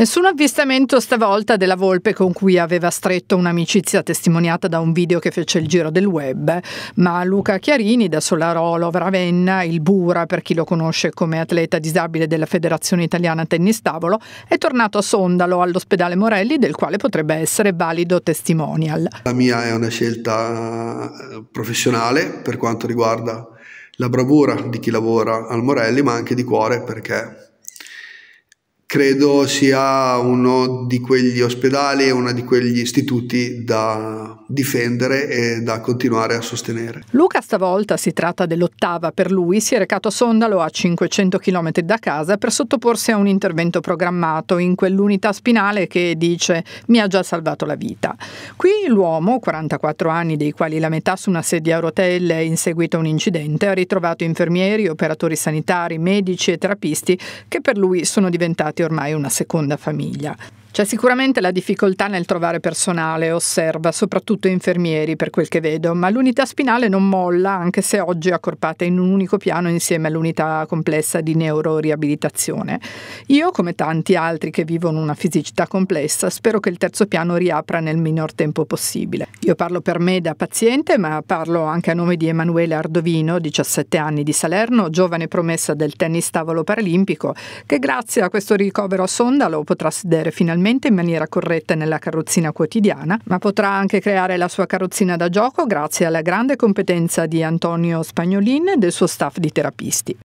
Nessun avvistamento stavolta della volpe con cui aveva stretto un'amicizia testimoniata da un video che fece il giro del web, ma Luca Chiarini da Solarolo Ravenna, il Bura per chi lo conosce come atleta disabile della Federazione Italiana Tennis Tavolo, è tornato a Sondalo all'ospedale Morelli del quale potrebbe essere valido testimonial. La mia è una scelta eh, professionale per quanto riguarda la bravura di chi lavora al Morelli, ma anche di cuore perché credo sia uno di quegli ospedali e uno di quegli istituti da difendere e da continuare a sostenere. Luca stavolta si tratta dell'ottava per lui, si è recato a Sondalo a 500 km da casa per sottoporsi a un intervento programmato in quell'unità spinale che dice mi ha già salvato la vita. Qui l'uomo, 44 anni dei quali la metà su una sedia a rotelle in seguito a un incidente, ha ritrovato infermieri, operatori sanitari, medici e terapisti che per lui sono diventati ormai una seconda famiglia. C'è sicuramente la difficoltà nel trovare personale, osserva, soprattutto infermieri per quel che vedo, ma l'unità spinale non molla anche se oggi è accorpata in un unico piano insieme all'unità complessa di neuroriabilitazione. Io, come tanti altri che vivono una fisicità complessa, spero che il terzo piano riapra nel minor tempo possibile. Io parlo per me da paziente, ma parlo anche a nome di Emanuele Ardovino, 17 anni di Salerno, giovane promessa del tennis tavolo paralimpico, che grazie a questo ricovero a Sondalo potrà sedere finalmente naturalmente in maniera corretta nella carrozzina quotidiana, ma potrà anche creare la sua carrozzina da gioco grazie alla grande competenza di Antonio Spagnolin e del suo staff di terapisti.